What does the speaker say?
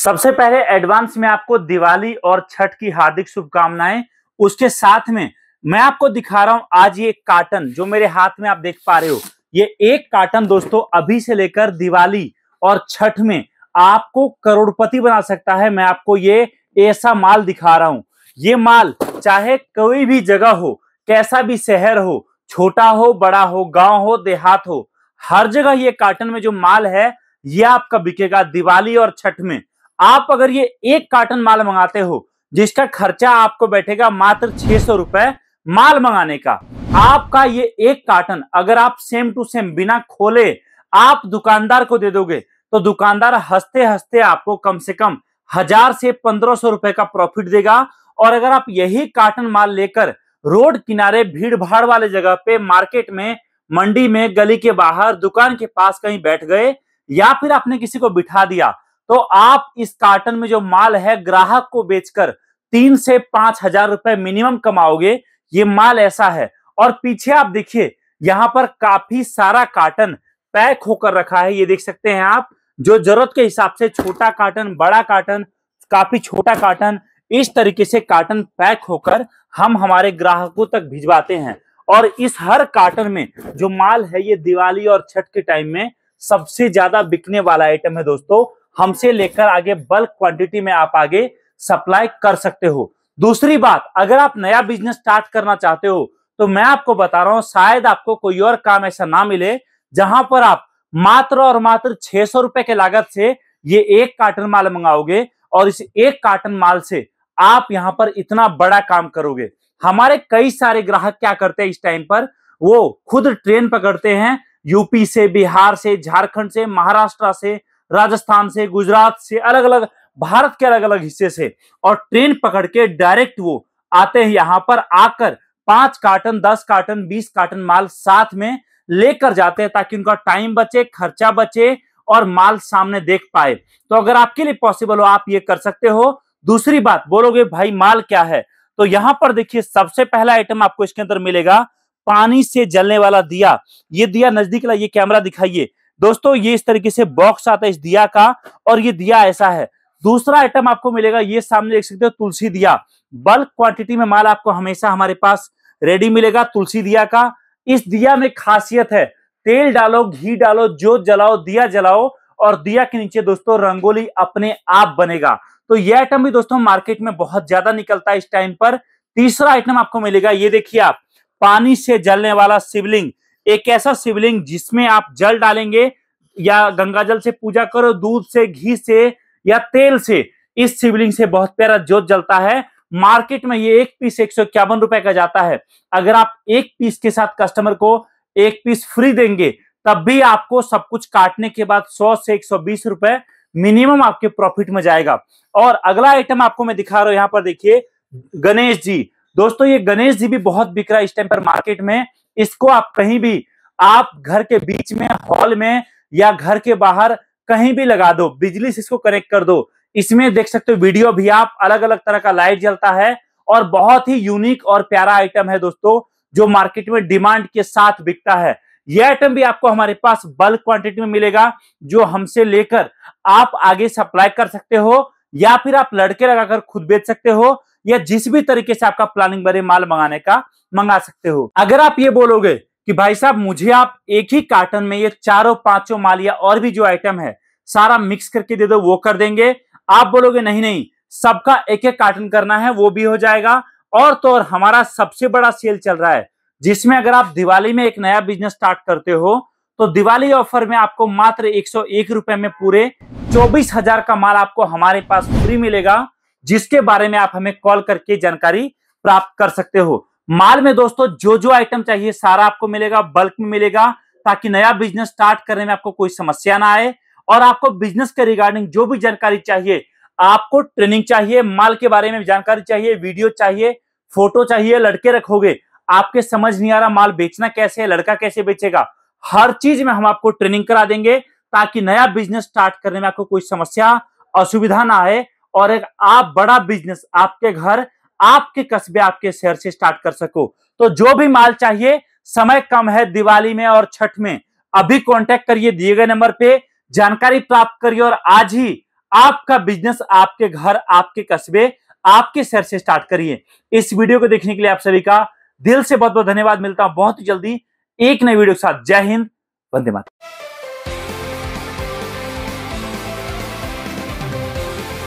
सबसे पहले एडवांस में आपको दिवाली और छठ की हार्दिक शुभकामनाएं उसके साथ में मैं आपको दिखा रहा हूं आज ये कार्टन जो मेरे हाथ में आप देख पा रहे हो ये एक कार्टन दोस्तों अभी से लेकर दिवाली और छठ में आपको करोड़पति बना सकता है मैं आपको ये ऐसा माल दिखा रहा हूं ये माल चाहे कोई भी जगह हो कैसा भी शहर हो छोटा हो बड़ा हो गांव हो देहात हो हर जगह ये कार्टन में जो माल है ये आपका बिकेगा दिवाली और छठ में आप अगर ये एक कार्टन माल मंगाते हो जिसका खर्चा आपको बैठेगा मात्र छह सौ रुपए माल मंगाने का आपका ये एक कार्टन अगर आप सेम टू सेम बिना खोले आप दुकानदार को दे दोगे तो दुकानदार हंसते हंसते आपको कम से कम हजार से पंद्रह सौ रुपए का प्रॉफिट देगा और अगर आप यही कार्टन माल लेकर रोड किनारे भीड़ भाड़ वाले जगह पे मार्केट में मंडी में गली के बाहर दुकान के पास कहीं बैठ गए या फिर आपने किसी को बिठा दिया तो आप इस कार्टन में जो माल है ग्राहक को बेचकर तीन से पांच हजार रुपए मिनिमम कमाओगे ये माल ऐसा है और पीछे आप देखिए यहाँ पर काफी सारा कार्टन पैक होकर रखा है ये देख सकते हैं आप जो जरूरत के हिसाब से छोटा कार्टन बड़ा कार्टन काफी छोटा कार्टन इस तरीके से कार्टन पैक होकर हम हमारे ग्राहकों तक भिजवाते हैं और इस हर कार्टन में जो माल है ये दिवाली और छठ के टाइम में सबसे ज्यादा बिकने वाला आइटम है दोस्तों हमसे लेकर आगे बल्क क्वांटिटी में आप आगे सप्लाई कर सकते हो दूसरी बात अगर आप नया बिजनेस स्टार्ट करना चाहते हो तो मैं आपको बता रहा हूं शायद आपको कोई और काम ऐसा ना मिले जहां पर आप मात्र और मात्र छह सौ रुपए के लागत से ये एक कार्टन माल मंगाओगे और इस एक कार्टन माल से आप यहाँ पर इतना बड़ा काम करोगे हमारे कई सारे ग्राहक क्या करते हैं इस टाइम पर वो खुद ट्रेन पकड़ते हैं यूपी से बिहार से झारखंड से महाराष्ट्र से राजस्थान से गुजरात से अलग अलग भारत के अलग अलग हिस्से से और ट्रेन पकड़ के डायरेक्ट वो आते हैं यहाँ पर आकर पांच कार्टन दस कार्टन बीस कार्टन माल साथ में लेकर जाते हैं ताकि उनका टाइम बचे खर्चा बचे और माल सामने देख पाए तो अगर आपके लिए पॉसिबल हो आप ये कर सकते हो दूसरी बात बोलोगे भाई माल क्या है तो यहां पर देखिए सबसे पहला आइटम आपको इसके अंदर मिलेगा पानी से जलने वाला दिया ये दिया नजदीक ला ये कैमरा दिखाइए दोस्तों ये इस तरीके से बॉक्स आता है इस दिया का और ये दिया ऐसा है दूसरा आइटम आपको मिलेगा ये सामने देख सकते हो तुलसी दिया बल्क क्वांटिटी में माल आपको हमेशा हमारे पास रेडी मिलेगा तुलसी दिया का इस दिया में खासियत है तेल डालो घी डालो जोत जलाओ दिया जलाओ और दिया के नीचे दोस्तों रंगोली अपने आप बनेगा तो ये आइटम भी दोस्तों मार्केट में बहुत ज्यादा निकलता है इस टाइम पर तीसरा आइटम आपको मिलेगा ये देखिए आप पानी से जलने वाला शिवलिंग एक ऐसा शिवलिंग जिसमें आप जल डालेंगे या गंगा जल से पूजा करो दूध से घी से या तेल से इस शिवलिंग से बहुत प्यारा जोत जलता है मार्केट में ये एक पीस एक सौ इक्यावन रुपए का जाता है अगर आप एक पीस के साथ कस्टमर को एक पीस फ्री देंगे तब भी आपको सब कुछ काटने के बाद सौ से एक सौ बीस रुपए मिनिमम आपके प्रॉफिट में जाएगा और अगला आइटम आपको मैं दिखा रहा हूं यहां पर देखिए गणेश जी दोस्तों ये गणेश जी भी बहुत बिक रहा है इस टाइम पर मार्केट में इसको आप कहीं भी आप घर के बीच में हॉल में या घर के बाहर कहीं भी लगा दो बिजली से इसको कनेक्ट कर दो इसमें देख सकते हो वीडियो भी आप अलग अलग तरह का लाइट जलता है और बहुत ही यूनिक और प्यारा आइटम है दोस्तों जो मार्केट में डिमांड के साथ बिकता है यह आइटम भी आपको हमारे पास बल्क क्वांटिटी में मिलेगा जो हमसे लेकर आप आगे सप्लाई कर सकते हो या फिर आप लड़के लगाकर खुद बेच सकते हो या जिस भी तरीके से आपका प्लानिंग बने माल मंगाने का मंगा सकते हो अगर आप ये बोलोगे कि भाई साहब मुझे आप एक ही कार्टन में ये चारों पांचों माल या और भी जो आइटम है सारा मिक्स करके दे दो वो कर देंगे आप बोलोगे नहीं नहीं सबका एक एक कार्टन करना है वो भी हो जाएगा और तो और हमारा सबसे बड़ा सेल चल रहा है जिसमें अगर आप दिवाली में एक नया बिजनेस स्टार्ट करते हो तो दिवाली ऑफर में आपको मात्र एक सौ में पूरे चौबीस हजार का माल आपको हमारे पास फ्री मिलेगा जिसके बारे में आप हमें कॉल करके जानकारी प्राप्त कर सकते हो माल में दोस्तों जो जो आइटम चाहिए सारा आपको मिलेगा बल्क में मिलेगा ताकि नया बिजनेस स्टार्ट करने में आपको कोई समस्या ना आए और आपको बिजनेस के रिगार्डिंग जो भी जानकारी चाहिए आपको ट्रेनिंग चाहिए माल के बारे में जानकारी चाहिए वीडियो चाहिए फोटो चाहिए लड़के रखोगे आपके समझ नहीं आ रहा माल बेचना कैसे है लड़का कैसे बेचेगा हर चीज में हम आपको ट्रेनिंग करा देंगे ताकि नया बिजनेस स्टार्ट करने में आपको कोई समस्या असुविधा ना आए और एक आप बड़ा बिजनेस आपके घर आपके कस्बे आपके शहर से स्टार्ट कर सको तो जो भी माल चाहिए समय कम है दिवाली में और छठ में अभी कांटेक्ट करिए दिए गए नंबर पे जानकारी प्राप्त करिए और आज ही आपका बिजनेस आपके घर आपके कस्बे आपके शहर से स्टार्ट करिए इस वीडियो को देखने के लिए आप सभी का दिल से बहुत बहुत धन्यवाद मिलता हूं बहुत जल्दी एक नई वीडियो के साथ जय हिंद वंदे माता